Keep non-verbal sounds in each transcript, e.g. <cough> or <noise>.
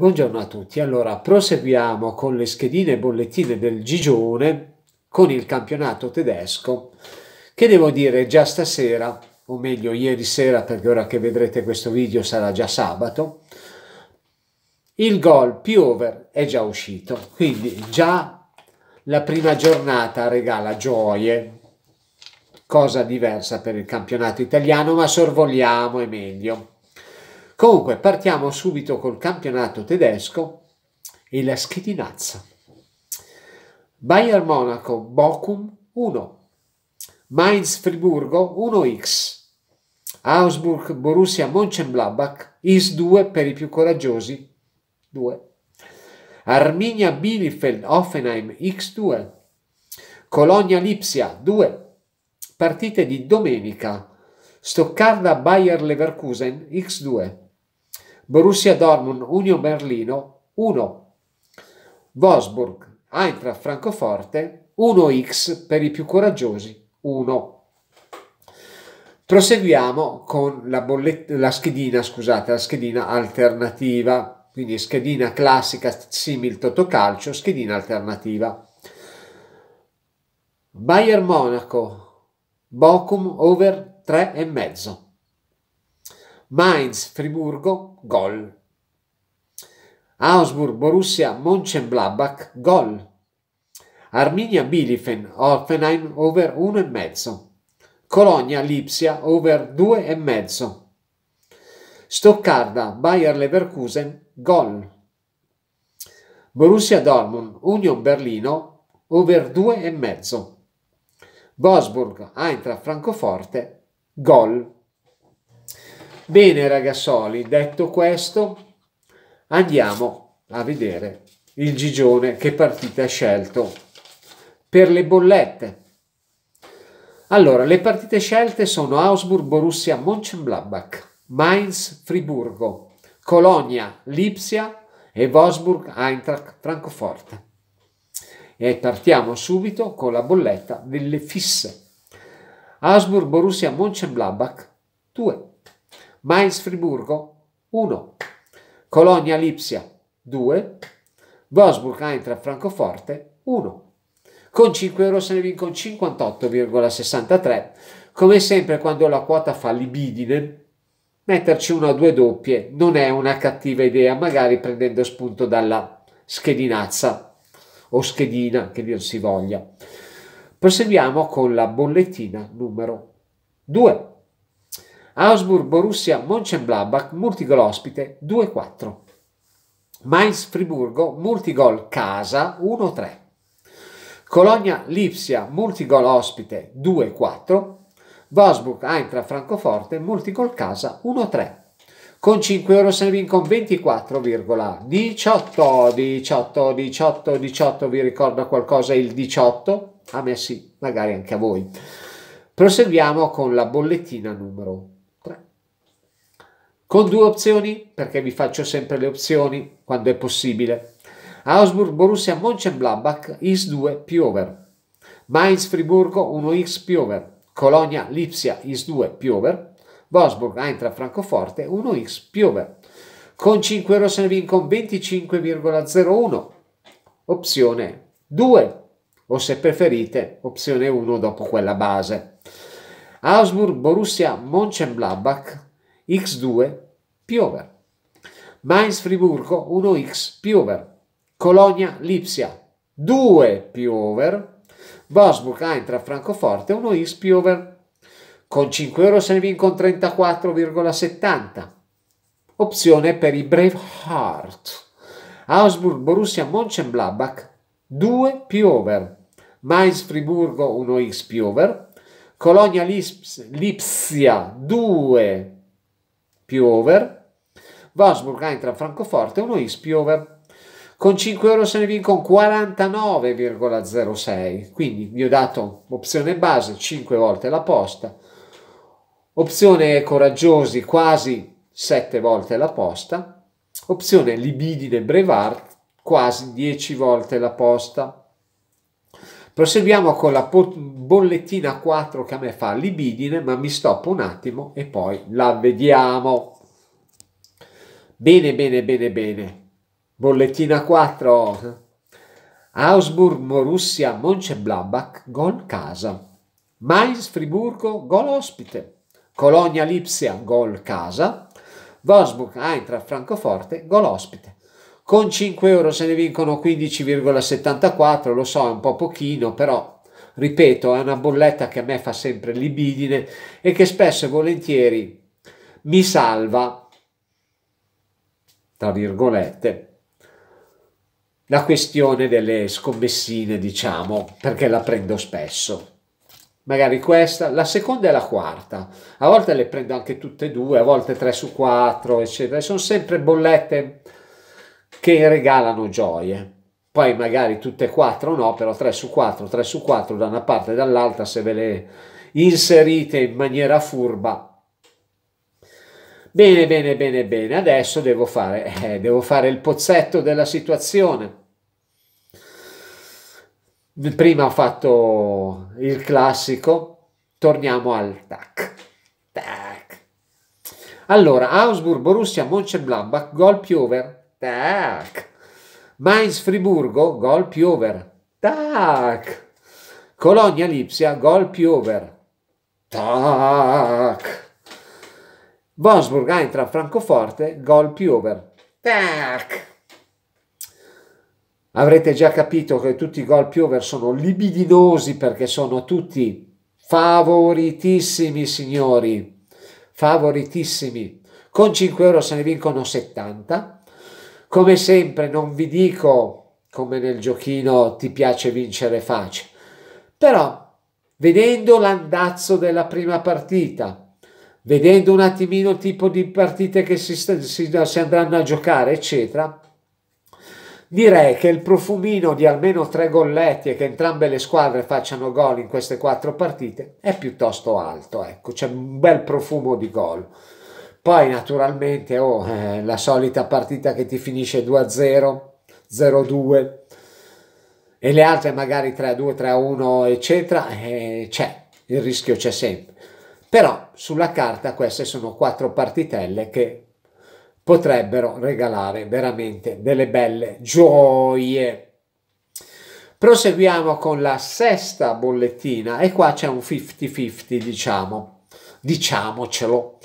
Buongiorno a tutti, allora proseguiamo con le schedine e bollettine del Gigione con il campionato tedesco che devo dire già stasera, o meglio ieri sera perché ora che vedrete questo video sarà già sabato, il gol più over è già uscito, quindi già la prima giornata regala gioie, cosa diversa per il campionato italiano ma sorvoliamo è meglio. Comunque, partiamo subito col campionato tedesco e la schedinazza. Bayern Monaco, Bochum 1, Mainz Friburgo 1x, Augsburg Borussia Mönchengladbach IS 2 per i più coraggiosi 2, Arminia Bielefeld Offenheim X2, Colonia Lipsia 2, partite di domenica, Stoccarda Bayer Leverkusen X2, Borussia Dortmund, Union Berlino 1, Wolfsburg, Eintracht Francoforte 1x per i più coraggiosi 1. Proseguiamo con la, bolletta, la, schedina, scusate, la schedina alternativa, quindi schedina classica simil totocalcio, schedina alternativa. Bayern Monaco, Bochum over 3,5. Mainz, Friburgo, gol. Augsburg, Borussia, Mönchengladbach, gol. Arminia, Bielifen, Offenheim, over 1,5. Colonia, Lipsia, over 2,5. Stoccarda, Bayer Leverkusen, gol. Borussia Dortmund, Union Berlino, over 2,5. Wolfsburg, Eintracht Francoforte, gol. Bene ragazzoli, detto questo, andiamo a vedere il Gigione che partita ha scelto per le bollette. Allora, le partite scelte sono Augsburg, Borussia, Mönchengladbach, Mainz, Friburgo, Colonia, Lipsia e Wolfsburg, Eintracht, Francoforte. E partiamo subito con la bolletta delle fisse. Augsburg, Borussia, Mönchengladbach, 2. Mainz Friburgo 1, Colonia Lipsia 2, Wolfsburg Eintracht Francoforte 1. Con 5 euro se ne vincono 58,63. Come sempre quando la quota fa libidine, metterci una o due doppie non è una cattiva idea, magari prendendo spunto dalla schedinazza o schedina che dir si voglia. Proseguiamo con la bollettina numero 2. Augsburg-Borussia Mönchengladbach, multigol ospite 2-4. Mainz-Friburgo, multigol casa 1-3. Colonia-Lipsia, multigol ospite 2-4. Wolfsburg-Eintracht-Francoforte, multigol casa 1-3 con 5 euro se ne vincono 24,18 18 18 18 vi ricorda qualcosa il 18 a me sì magari anche a voi proseguiamo con la bollettina numero con due opzioni, perché vi faccio sempre le opzioni quando è possibile. Augsburg Borussia Mönchengladbach is 2 più over. Mainz Friburgo 1x più over. Colonia Lipsia is 2 più over. Wolfsburg Eintracht Francoforte 1x più over. Con 5 euro se ne vincono 25,01. Opzione 2 o se preferite opzione 1 dopo quella base. Augsburg Borussia Mönchengladbach x2 più over. Mainz Friburgo 1x più over. Colonia Lipsia 2 più over. Wolfsburg Eintracht Francoforte 1x più over. Con 5 euro se ne vincono 34,70. Opzione per i Braveheart. Augsburg Borussia Mönchengladbach 2 più over. Mainz Friburgo 1x più over. Colonia Lips, Lipsia 2 più over, Wolfsburg Eintracht Francoforte 1 is più over. Con 5 euro se ne vincono 49,06, quindi vi ho dato opzione base 5 volte la posta, opzione coraggiosi quasi 7 volte la posta, opzione libidine brevard quasi 10 volte la posta. Proseguiamo con la bollettina 4 che a me fa libidine, ma mi stoppo un attimo e poi la vediamo. Bene, bene, bene, bene. Bollettina 4. Augsburg, Morussia, Mönchengladbach, gol casa. Mainz, Friburgo, gol ospite. Colonia, Lipsia, gol casa. Wolfsburg, Eintracht, Francoforte, gol ospite. Con 5 euro se ne vincono 15,74, lo so, è un po' pochino, però ripeto, è una bolletta che a me fa sempre libidine e che spesso e volentieri mi salva, tra virgolette, la questione delle scommessine, diciamo, perché la prendo spesso. Magari questa, la seconda e la quarta. A volte le prendo anche tutte e due, a volte 3 su 4, eccetera. Sono sempre bollette che regalano gioie. Poi magari tutte e quattro no, però 3 su 4, 3 su 4 da una parte e dall'altra, se ve le inserite in maniera furba. Bene, bene, bene, bene, adesso devo fare, <laughs> eh, devo fare il pozzetto della situazione. Prima ho fatto il classico, torniamo al tac. tac. Allora, Augsburg, Borussia, Mönchengladbach, gol più over Tac. Mainz Friburgo, gol più over. Tac. Colonia Lipsia, gol più over. Tac. Wolfsburg entra Francoforte, gol più over. Tac. Avrete già capito che tutti i gol più over sono libidinosi perché sono tutti favoritissimi, signori. Favoritissimi. Con 5 euro se ne vincono 70 come sempre non vi dico come nel giochino ti piace vincere facile, però vedendo l'andazzo della prima partita, vedendo un attimino il tipo di partite che si, si, si andranno a giocare, eccetera, direi che il profumino di almeno tre golletti e che entrambe le squadre facciano gol in queste quattro partite è piuttosto alto, ecco, c'è un bel profumo di gol. Poi naturalmente oh, eh, la solita partita che ti finisce 2-0, 0-2 e le altre magari 3-2, 3-1 eccetera, eh, c'è, il rischio c'è sempre. Però sulla carta queste sono quattro partitelle che potrebbero regalare veramente delle belle gioie. Proseguiamo con la sesta bollettina e qua c'è un 50-50 diciamo, diciamocelo.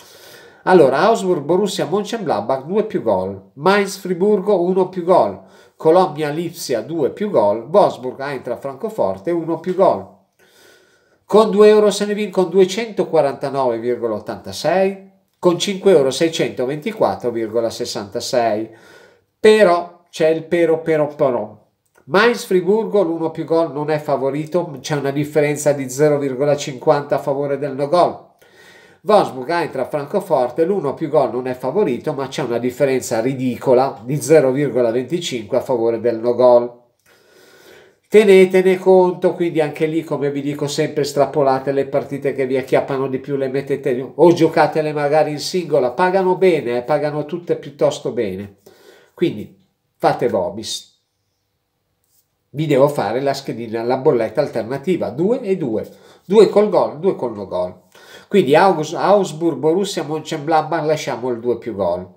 Allora, Augsburg, Borussia, Mönchengladbach 2 più gol, Mainz, Friburgo 1 più gol, Colonia, Lipsia 2 più gol, Wolfsburg, Eintracht, Francoforte 1 più gol. Con 2 euro se ne vincono 249,86, con 5 euro 624,66. Però c'è il però però però. Mainz Friburgo l'1 più gol non è favorito, c'è una differenza di 0,50 a favore del no gol. Wolfsburg entra a Francoforte, l'uno più gol non è favorito, ma c'è una differenza ridicola di 0,25 a favore del no gol. Tenetene conto, quindi anche lì, come vi dico sempre, strappolate le partite che vi acchiappano di più, le mettete o giocatele magari in singola, pagano bene, eh, pagano tutte piuttosto bene. Quindi fate Bobis. Vi devo fare la schedina, la bolletta alternativa, 2 e 2, 2 col gol, 2 col no gol. Quindi Augsburg, Borussia, Mönchengladbach lasciamo il 2 più gol.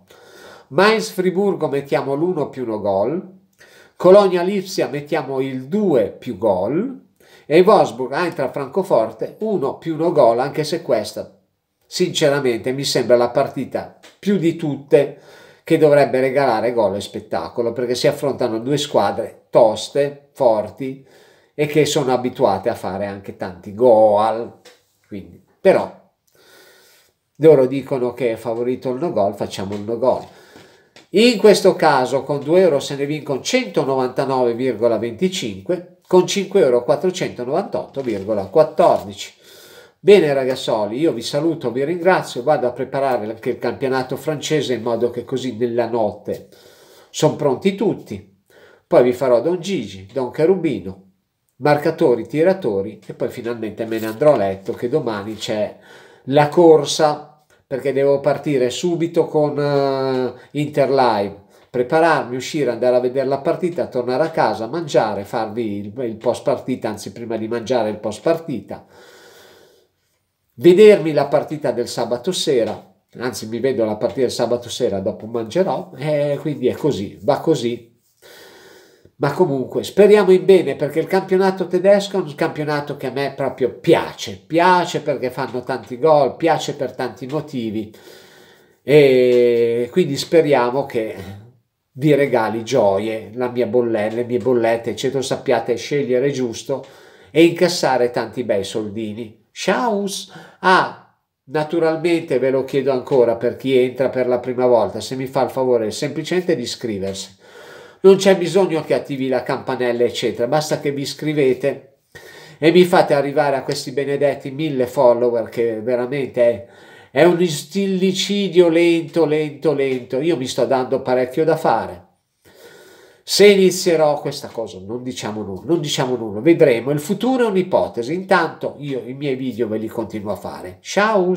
Mainz, Friburgo mettiamo l'1 più 1 gol. Colonia, Lipsia mettiamo il 2 più gol. E Wolfsburg, Eintracht, Francoforte 1 più 1 gol, anche se questa sinceramente mi sembra la partita più di tutte che dovrebbe regalare gol e spettacolo perché si affrontano due squadre toste, forti e che sono abituate a fare anche tanti gol. Quindi, però loro dicono che è favorito il no gol, facciamo il no gol. In questo caso con 2 euro se ne vincono 199,25, con 5 euro 498,14. Bene ragazzoli, io vi saluto, vi ringrazio, vado a preparare anche il campionato francese in modo che così nella notte sono pronti tutti. Poi vi farò Don Gigi, Don Cherubino, marcatori, tiratori e poi finalmente me ne andrò a letto che domani c'è la corsa perché devo partire subito con uh, eh, Interlive, prepararmi, uscire, andare a vedere la partita, tornare a casa, mangiare, farvi il, il post partita, anzi prima di mangiare il post partita, vedermi la partita del sabato sera, anzi mi vedo la partita del sabato sera, dopo mangerò, e quindi è così, va così ma comunque speriamo in bene perché il campionato tedesco è un campionato che a me proprio piace, piace perché fanno tanti gol, piace per tanti motivi e quindi speriamo che vi regali gioie, bolletta, le mie bollette, eccetera, sappiate scegliere giusto e incassare tanti bei soldini. Ciao! Ah, naturalmente ve lo chiedo ancora per chi entra per la prima volta, se mi fa il favore semplicemente di iscriversi non c'è bisogno che attivi la campanella, eccetera, basta che vi iscrivete e mi fate arrivare a questi benedetti mille follower che veramente è, è un stillicidio lento, lento, lento. Io mi sto dando parecchio da fare. Se inizierò questa cosa, non diciamo nulla, non diciamo nulla, vedremo. Il futuro è un'ipotesi. Intanto io i miei video ve li continuo a fare. Ciao!